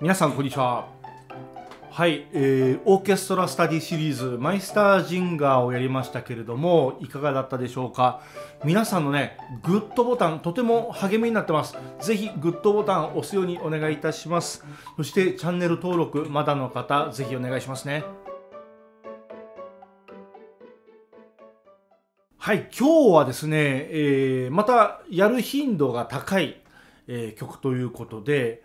皆さんこんにちははい、えー、オーケストラスタディシリーズ「マイスタージンガー」をやりましたけれどもいかがだったでしょうか皆さんのねグッドボタンとても励みになってます是非グッドボタン押すようにお願いいたしますそしてチャンネル登録まだの方是非お願いしますねはい今日はですね、えー、またやる頻度が高い、えー、曲ということで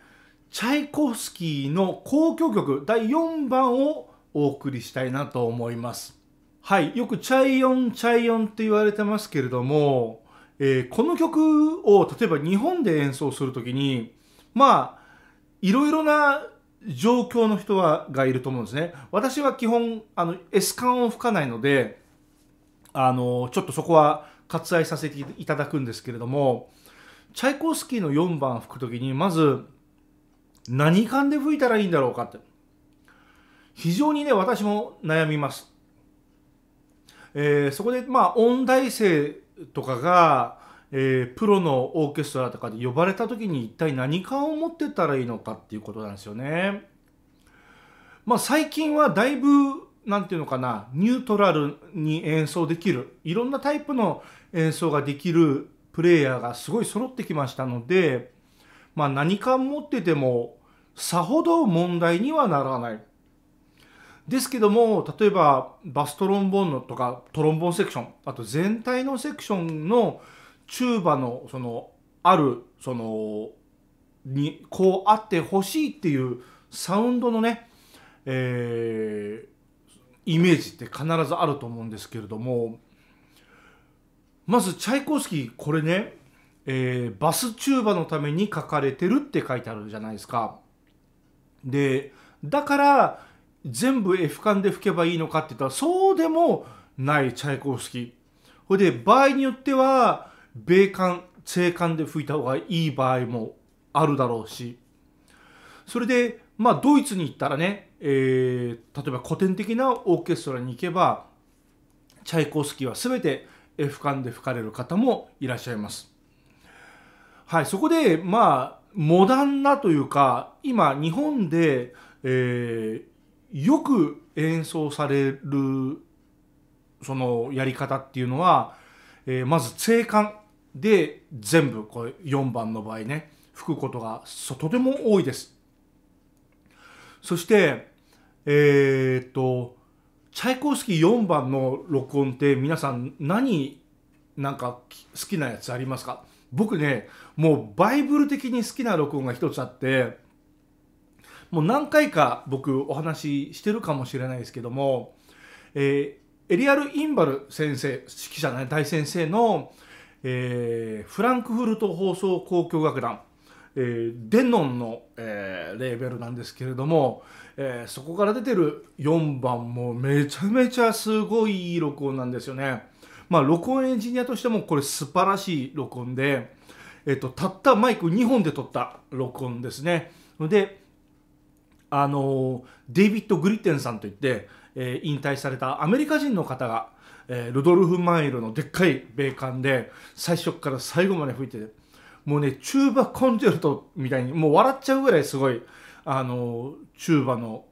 チャイコフスキーの交響曲第4番をお送りしたいなと思います。はい、よくチャイヨン、チャイヨンって言われてますけれども、えー、この曲を例えば日本で演奏するときに、まあ、いろいろな状況の人はがいると思うんですね。私は基本、あの、S 感を吹かないので、あの、ちょっとそこは割愛させていただくんですけれども、チャイコフスキーの4番吹くときに、まず、何感で吹いたらいいんだろうかって。非常にね、私も悩みます。えー、そこで、まあ、音大生とかが、えー、プロのオーケストラとかで呼ばれた時に一体何感を持ってったらいいのかっていうことなんですよね。まあ、最近はだいぶ、なんていうのかな、ニュートラルに演奏できる、いろんなタイプの演奏ができるプレイヤーがすごい揃ってきましたので、まあ、何か持っててもさほど問題にはならない。ですけども、例えばバストロンボーンのとかトロンボーンセクション、あと全体のセクションのチューバのそのあるそのにこうあってほしいっていうサウンドのね、えー、イメージって必ずあると思うんですけれどもまずチャイコフスキーこれねえー、バスチューバのために書かれてるって書いてあるじゃないですか。でだから全部 F 管で吹けばいいのかって言ったらそうでもないチャイコフスキー。ほいで場合によっては米韓正感で吹いた方がいい場合もあるだろうしそれでまあドイツに行ったらね、えー、例えば古典的なオーケストラに行けばチャイコフスキーは全て F 管で吹かれる方もいらっしゃいます。はい、そこで、まあ、モダンなというか、今、日本で、えー、よく演奏される、そのやり方っていうのは、えー、まず、静観で全部、これ4番の場合ね、吹くことがとても多いです。そして、えー、っと、チャイコースキー4番の録音って皆さん何なんか好きなやつありますか僕ねもうバイブル的に好きな録音が一つあってもう何回か僕お話ししてるかもしれないですけども、えー、エリアル・インバル先生指揮者ね大先生の、えー、フランクフルト放送交響楽団えー、デノンの、えー、レーベルなんですけれども、えー、そこから出てる4番もめちゃめちゃすごいいい録音なんですよね。まあ、録音エンジニアとしてもこれ素晴らしい録音で、えっと、たったマイク2本で撮った録音ですね。で、あのデイビッド・グリテンさんといって、えー、引退されたアメリカ人の方が、えー、ルドルフ・マイルのでっかい米艦で最初から最後まで吹いてもうねチューバコンチェルトみたいにもう笑っちゃうぐらいすごいあのチューバの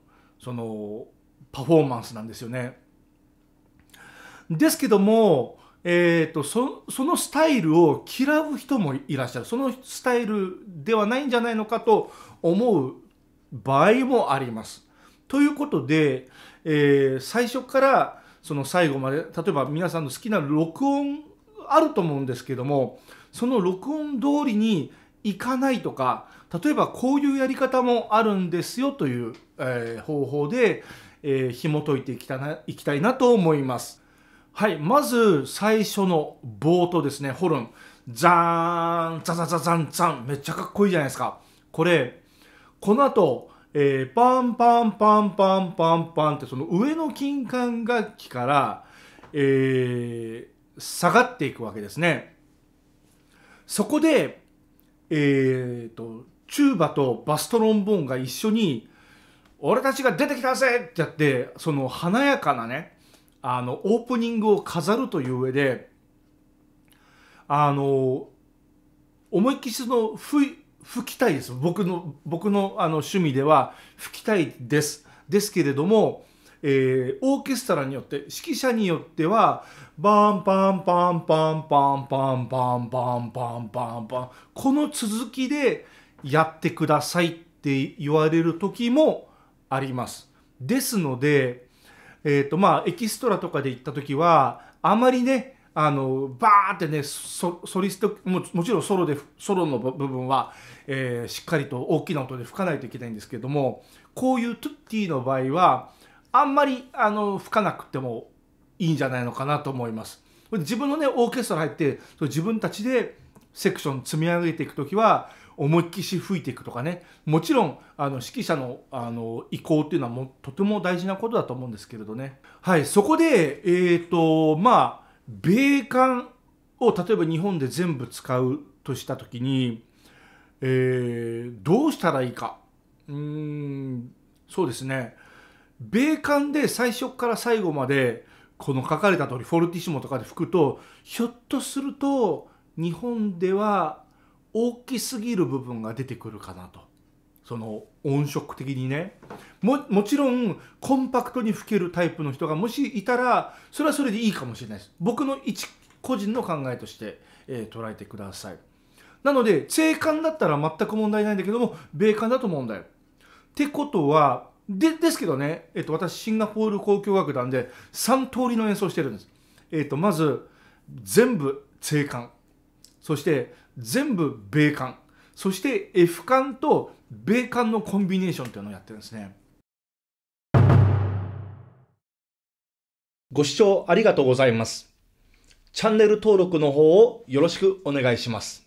そのパフォーマンスなんですよね。ですけども、えーと、そのスタイルを嫌う人もいらっしゃるそのスタイルではないんじゃないのかと思う場合もあります。ということで、えー、最初からその最後まで例えば皆さんの好きな録音あると思うんですけどもその録音通りにいかないとか例えばこういうやり方もあるんですよという、えー、方法で、えー、紐解いてきたないきたいなと思います。はい、まず最初の冒頭ですね、ホルン。ザーン、ザザザザンザン。めっちゃかっこいいじゃないですか。これ、この後、えー、パンパンパンパンパンパンってその上の金管楽器から、えー、下がっていくわけですね。そこで、えーと、とチューバとバストロンボーンが一緒に「俺たちが出てきたぜ!」ってやってその華やかなねあのオープニングを飾るという上であの思いっきりその吹吹きたいです僕の僕のあの趣味では吹きたいですですけれども、えー、オーケストラによって指揮者によってはバンパンパンパンパンパンパンパンパンパンパンこの続きでやってくださいって言われる時もあります。ですのでえっ、ー、とまあエキストラとかで行った時はあまりねあのバーってねソリストももちろんソロでソロの部分は、えー、しっかりと大きな音で吹かないといけないんですけどもこういうトゥッティの場合はあんまりあの吹かなくてもいいんじゃないのかなと思います。自分のねオーケストラ入って自分たちでセクション積み上げていく時は思いっきし吹いていくとかねもちろんあの指揮者のあの意向っていうのはもとても大事なことだと思うんですけれどねはいそこでえっ、ー、とまあ米艦を例えば日本で全部使うとした時に、えー、どうしたらいいかうんそうですね米艦で最初から最後までこの書かれた通りフォルティシモとかで吹くとひょっとすると日本では大きすぎる部分が出てくるかなとその音色的にねももちろんコンパクトに吹けるタイプの人がもしいたらそれはそれでいいかもしれないです僕の一個人の考えとして、えー、捉えてくださいなので正感だったら全く問題ないんだけども米感だと問題ってことはでですけどね、えっ、ー、と、私シンガポール交響楽団で3通りの演奏してるんです、えっ、ー、と、まず全部正感そして全部米艦そして F 艦と米艦のコンビネーションというのをやってるんですねご視聴ありがとうございますチャンネル登録の方をよろしくお願いします